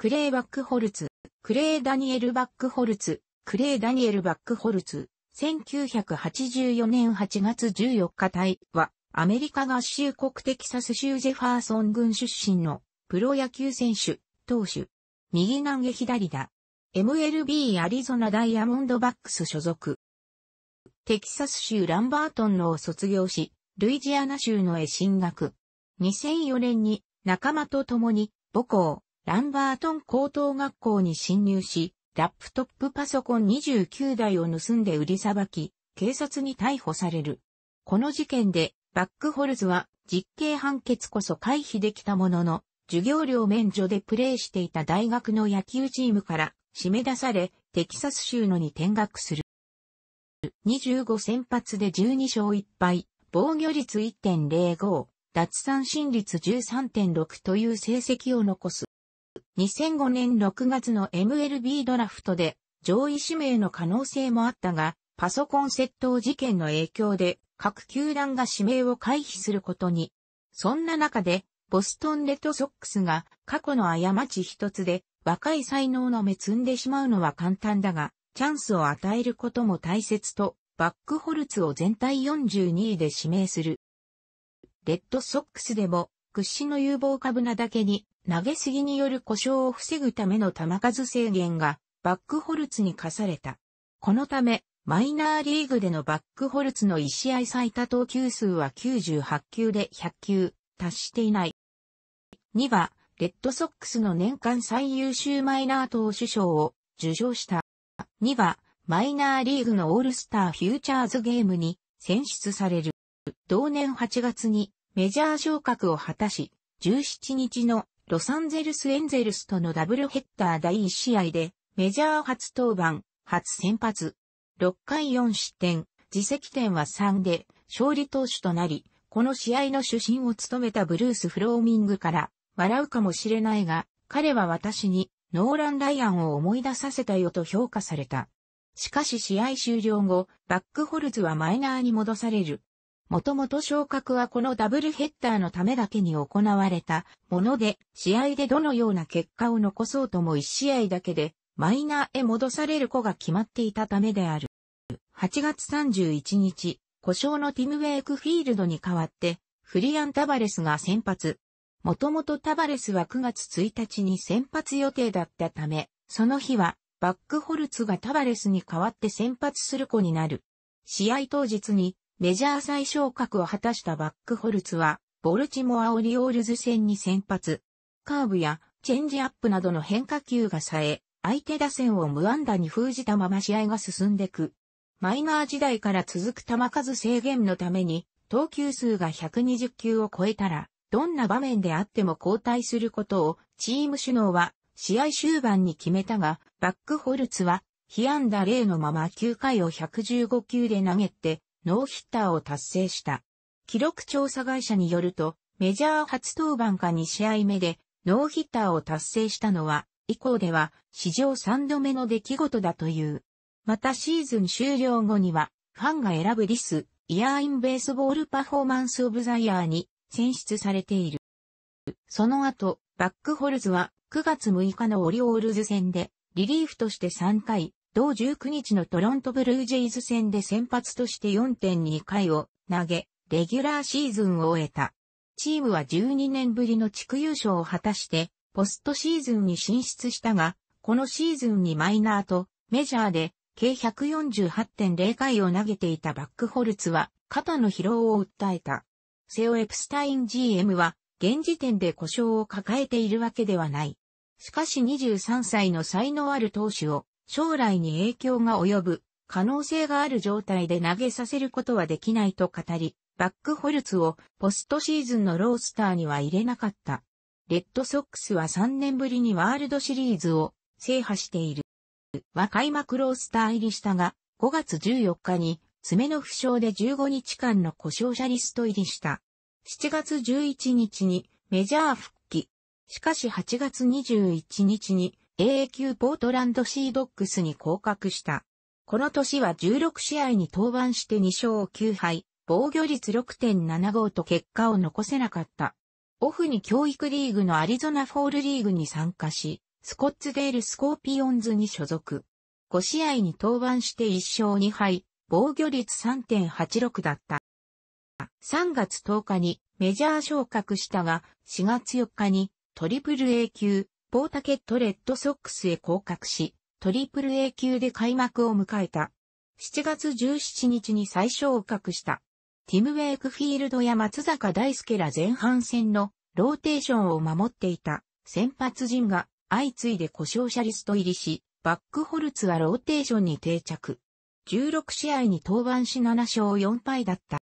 クレイ・バックホルツ、クレイ・ダニエル・バックホルツ、クレイ・ダニエル・バックホルツ、1984年8月14日隊は、アメリカ合衆国テキサス州ジェファーソン郡出身のプロ野球選手、投手、右投げ左打、MLB アリゾナダイヤモンドバックス所属。テキサス州ランバートンのを卒業し、ルイジアナ州のへ進学。2004年に仲間と共に母校、ランバートン高等学校に侵入し、ラップトップパソコン29台を盗んで売りさばき、警察に逮捕される。この事件で、バックホルズは実刑判決こそ回避できたものの、授業料免除でプレーしていた大学の野球チームから締め出され、テキサス州のに転学する。25先発で12勝1敗、防御率1.05、奪三振率13.6という成績を残す。2005年6月の MLB ドラフトで上位指名の可能性もあったが、パソコン窃盗事件の影響で各球団が指名を回避することに。そんな中で、ボストンレッドソックスが過去の過ち一つで若い才能の目積んでしまうのは簡単だが、チャンスを与えることも大切と、バックホルツを全体42位で指名する。レッドソックスでも屈指の有望株なだけに、投げすぎによる故障を防ぐための球数制限がバックホルツに課された。このため、マイナーリーグでのバックホルツの1試合最多投球数は98球で100球、達していない。2は、レッドソックスの年間最優秀マイナー投手賞を受賞した。2は、マイナーリーグのオールスターフューチャーズゲームに選出される。同年8月にメジャー昇格を果たし、17日のロサンゼルスエンゼルスとのダブルヘッダー第1試合で、メジャー初登板、初先発。6回4失点、自責点は3で、勝利投手となり、この試合の主審を務めたブルース・フローミングから、笑うかもしれないが、彼は私に、ノーラン・ライアンを思い出させたよと評価された。しかし試合終了後、バックホルズはマイナーに戻される。もともと昇格はこのダブルヘッダーのためだけに行われたもので、試合でどのような結果を残そうとも1試合だけで、マイナーへ戻される子が決まっていたためである。8月31日、故障のティムウェイクフィールドに代わって、フリアン・タバレスが先発。もともとタバレスは9月1日に先発予定だったため、その日は、バックホルツがタバレスに代わって先発する子になる。試合当日に、メジャー最昇格を果たしたバックホルツは、ボルチモアオリオールズ戦に先発。カーブやチェンジアップなどの変化球がさえ、相手打線を無安打に封じたまま試合が進んでく。マイナー時代から続く球数制限のために、投球数が120球を超えたら、どんな場面であっても交代することを、チーム首脳は、試合終盤に決めたが、バックホルツは、被安打0のまま9回を115球で投げて、ノーヒッターを達成した。記録調査会社によると、メジャー初登板か2試合目で、ノーヒッターを達成したのは、以降では史上3度目の出来事だという。またシーズン終了後には、ファンが選ぶリス、イヤーインベースボールパフォーマンスオブザイヤーに選出されている。その後、バックホルズは9月6日のオリオールズ戦でリリーフとして3回、同19日のトロントブルージェイズ戦で先発として4.2回を投げ、レギュラーシーズンを終えた。チームは12年ぶりの地区優勝を果たして、ポストシーズンに進出したが、このシーズンにマイナーとメジャーで計148.0回を投げていたバックホルツは肩の疲労を訴えた。セオ・エプスタイン GM は現時点で故障を抱えているわけではない。しかし23歳の才能ある投手を将来に影響が及ぶ可能性がある状態で投げさせることはできないと語り、バックホルツをポストシーズンのロースターには入れなかった。レッドソックスは3年ぶりにワールドシリーズを制覇している。は開幕ロースター入りしたが、5月14日に爪の負傷で15日間の故障者リスト入りした。7月11日にメジャー復帰。しかし8月21日に AAQ ポートランドシードックスに降格した。この年は16試合に登板して2勝9敗、防御率6.75と結果を残せなかった。オフに教育リーグのアリゾナフォールリーグに参加し、スコッツデールスコーピオンズに所属。5試合に登板して1勝2敗、防御率3.86だった。3月10日にメジャー昇格したが、4月4日にトリプル A 級ポータケットレッドソックスへ降格し、トリプル A 級で開幕を迎えた。7月17日に最初を格した。ティム・ウェイクフィールドや松坂大輔ら前半戦のローテーションを守っていた先発陣が相次いで故障者リスト入りし、バックホルツはローテーションに定着。16試合に登板し7勝4敗だった。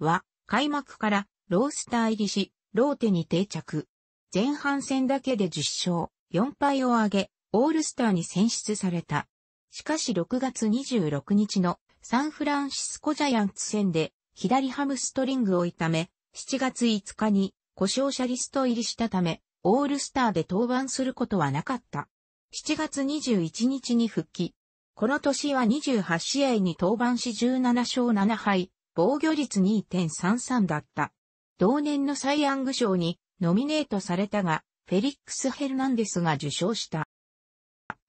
は、開幕からロースター入りし、ローテに定着。前半戦だけで10勝、4敗を挙げ、オールスターに選出された。しかし6月26日のサンフランシスコジャイアンツ戦で左ハムストリングを痛め、7月5日に故障者リスト入りしたため、オールスターで登板することはなかった。7月21日に復帰。この年は28試合に登板し17勝7敗、防御率2.33だった。同年のサイ・ヤング賞にノミネートされたが、フェリックス・ヘルナンデスが受賞した。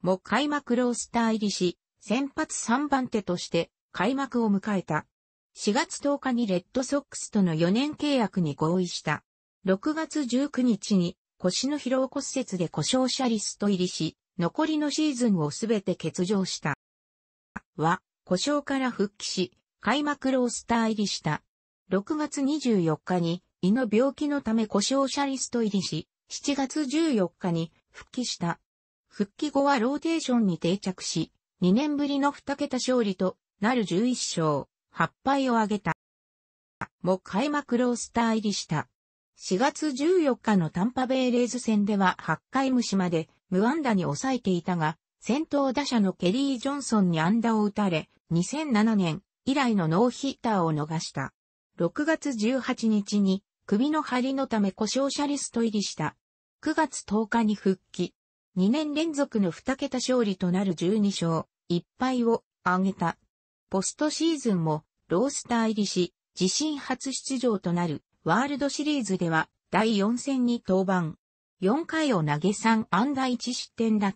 も開幕ロースター入りし、先発3番手として開幕を迎えた。4月10日にレッドソックスとの4年契約に合意した。6月19日に腰の疲労骨折で故障者リスト入りし、残りのシーズンをすべて欠場した。は、故障から復帰し、開幕ロースター入りした。6月24日に胃の病気のため故障者リスト入りし、7月14日に復帰した。復帰後はローテーションに定着し、2年ぶりの2桁勝利となる11勝、8敗を挙げた。も開幕ロースター入りした。4月14日のタンパベイレーズ戦では8回虫まで無安打に抑えていたが、先頭打者のケリー・ジョンソンに安打を打たれ、2007年以来のノーヒッターを逃した。6月18日に首の張りのため故障者リスト入りした。9月10日に復帰。2年連続の2桁勝利となる12勝、1敗を挙げた。ポストシーズンもロースター入りし、自身初出場となるワールドシリーズでは第4戦に登板。4回を投げ3安打1失点だっ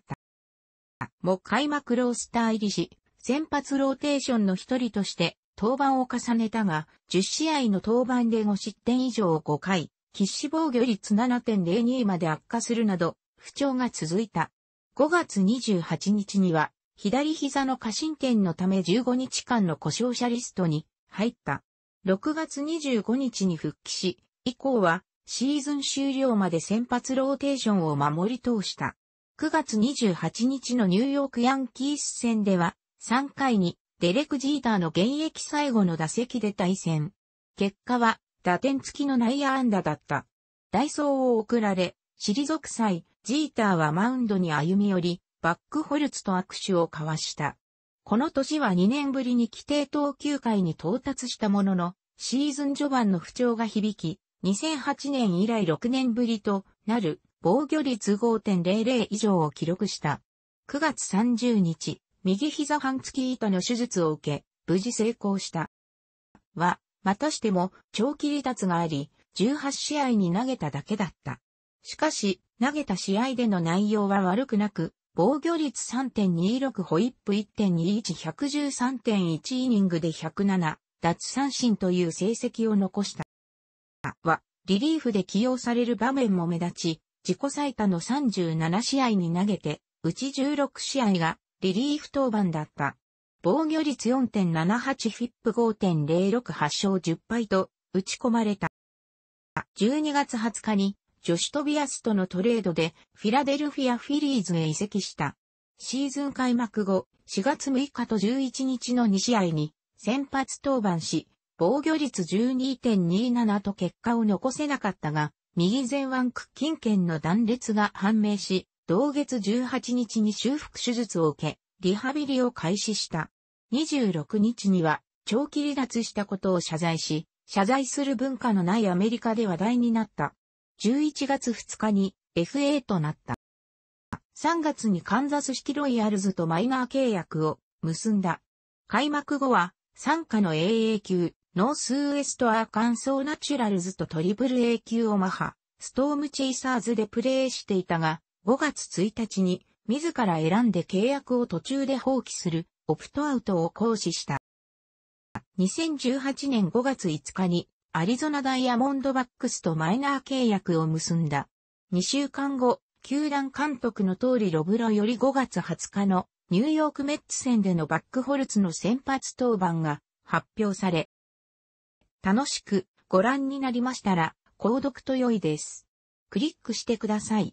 た。も開幕ロースター入りし、先発ローテーションの一人として登板を重ねたが、10試合の登板で5失点以上を5回、喫死防御率7.02まで悪化するなど、不調が続いた。5月28日には、左膝の過信点のため15日間の故障者リストに入った。6月25日に復帰し、以降はシーズン終了まで先発ローテーションを守り通した。9月28日のニューヨークヤンキース戦では3回にデレク・ジーターの現役最後の打席で対戦。結果は、打点付きの内野安打だった。ダイソーを送られ、退く際、ジーターはマウンドに歩み寄り、バックホルツと握手を交わした。この年は2年ぶりに規定投球回に到達したものの、シーズン序盤の不調が響き、2008年以来6年ぶりとなる防御率5.00以上を記録した。9月30日、右膝半月板の手術を受け、無事成功した。は、またしても長期離脱があり、18試合に投げただけだった。しかし、投げた試合での内容は悪くなく、防御率3.26ホイップ1.21113.1イニングで107、奪三振という成績を残した。は、リリーフで起用される場面も目立ち、自己最多の37試合に投げて、うち16試合がリリーフ登板だった。防御率4.78フィップ5.068勝10敗と打ち込まれた。12月20日にジョシュ・トビアスとのトレードでフィラデルフィア・フィリーズへ移籍した。シーズン開幕後、4月6日と11日の2試合に先発登板し、防御率12.27と結果を残せなかったが、右前腕屈筋腱の断裂が判明し、同月18日に修復手術を受け、リハビリを開始した。26日には、長期離脱したことを謝罪し、謝罪する文化のないアメリカで話題になった。11月2日に FA となった。3月にカンザスシティロイヤルズとマイナー契約を結んだ。開幕後は、参加の AA 級、ノースウエストアーカンソーナチュラルズとトリプル A 級オマハ、ストームチェイサーズでプレーしていたが、5月1日に自ら選んで契約を途中で放棄するオプトアウトを行使した。2018年5月5日にアリゾナダイヤモンドバックスとマイナー契約を結んだ。2週間後、球団監督の通りロブロより5月20日のニューヨークメッツ戦でのバックホルツの先発登板が発表され、楽しくご覧になりましたら、購読と良いです。クリックしてください。